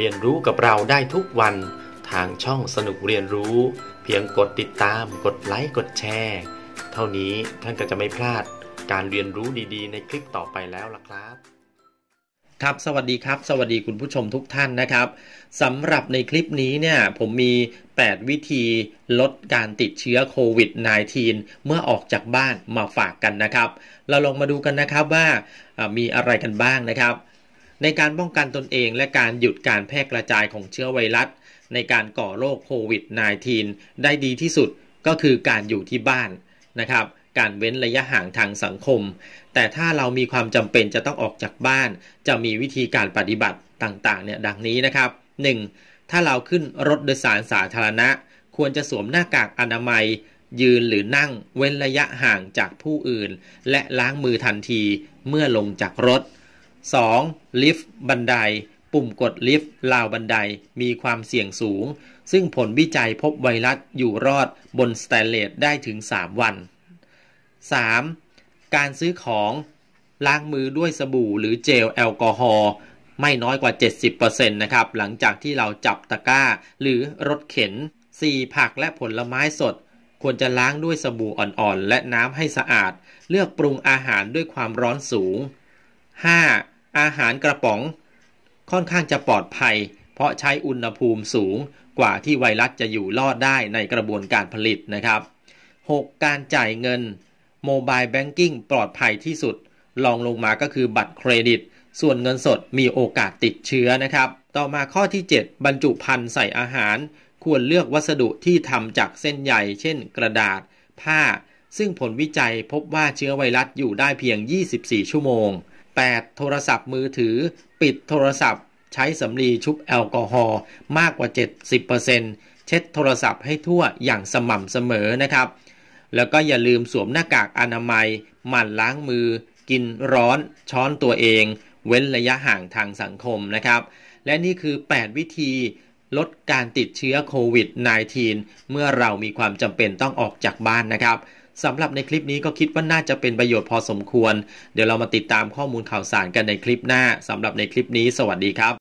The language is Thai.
เรียนรู้กับเราได้ทุกวันทางช่องสนุกเรียนรู้ เพียงกดติดตาม กดไลค์กดแชร์ เท่านี้ท่านก็จะไม่พลาดการเรียนรู้ดีๆ ในคลิปต่อไปแล้วล่ะครับ ครับสวัสดีครับ สวัสดีคุณผู้ชมทุกท่านนะครับสำหรับในคลิปนี้เนี่ยผมมี 8 วิธีลดการติดเชื้อโควิด -19 เมื่อออกจากบ้านมาฝากกันนะครับ เราลองมาดูกันนะครับว่ามีอะไรกันบ้างนะครับในการป้องกันตนเองและการหยุดการแพร่กระจายของเชื้อไวรัสในการก่อโรคโควิด -19 ได้ดีที่สุดก็คือการอยู่ที่บ้านนะครับการเว้นระยะห่างทางสังคม แต่ถ้าเรามีความจำเป็นจะต้องออกจากบ้าน จะมีวิธีการปฏิบัติต่างๆเนี่ยดังนี้นะครับ 1. ถ้าเราขึ้นรถโดยสารสาธารณะ ควรจะสวมหน้ากากอนามัย ยืนหรือนั่งเว้นระยะห่างจากผู้อื่น และล้างมือทันทีเมื่อลงจากรถ 2. ลิฟต์บันได ปุ่มกดลิฟต์ราวบันไดมีความเสี่ยงสูง ซึ่งผลวิจัยพบไวรัสอยู่รอดบนสแตนเลสได้ถึง 3 วัน 3. การซื้อของ ล้างมือด้วยสบู่หรือเจลแอลกอฮอล์ไม่น้อยกว่า 70%นะครับหลังจากที่เราจับตะกร้า หรือรถเข็น 4. ผักและผลไม้สด ควรจะล้างด้วยสบู่อ่อนๆ และน้ำให้สะอาด เลือกปรุงอาหารด้วยความร้อนสูง 5. อาหารกระป๋องค่อนข้างจะปลอดภัยเพราะใช้อุณหภูมิสูงกว่าที่ไวรัสจะอยู่รอดได้ในกระบวนการผลิตนะครับ 6. การจ่ายเงินโมบายแบงกิ้งปลอดภัยที่สุดลองลงมาก็คือบัตรเครดิต ส่วนเงินสดมีโอกาสติดเชื้อนะครับ ต่อมาข้อที่ 7 บรรจุภัณฑ์ใส่อาหารควรเลือกวัสดุที่ทำจากเส้นใยเช่นกระดาษ ผ้า ซึ่งผลวิจัยพบว่าเชื้อไวรัสอยู่ได้เพียง 24 ชั่วโมง 8. โทรศัพท์มือถือ ปิดโทรศัพท์ ใช้สำลีชุบแอลกอฮอล์มากกว่า 70%เช็ดโทรศัพท์ให้ทั่วอย่างสม่ำเสมอนะครับ แล้วก็อย่าลืมสวมหน้ากากอนามัย หมั่นล้างมือกินร้อน ช้อนตัวเอง เว้นระยะห่างทางสังคมนะครับ และนี่คือ 8 วิธีลดการติดเชื้อโควิด -19 เมื่อเรามีความจำเป็นต้องออกจากบ้านนะครับสำหรับในคลิปนี้ก็คิดว่าน่าจะเป็นประโยชน์พอสมควร เดี๋ยวเรามาติดตามข้อมูลข่าวสารกันในคลิปหน้า สำหรับในคลิปนี้ สวัสดีครับ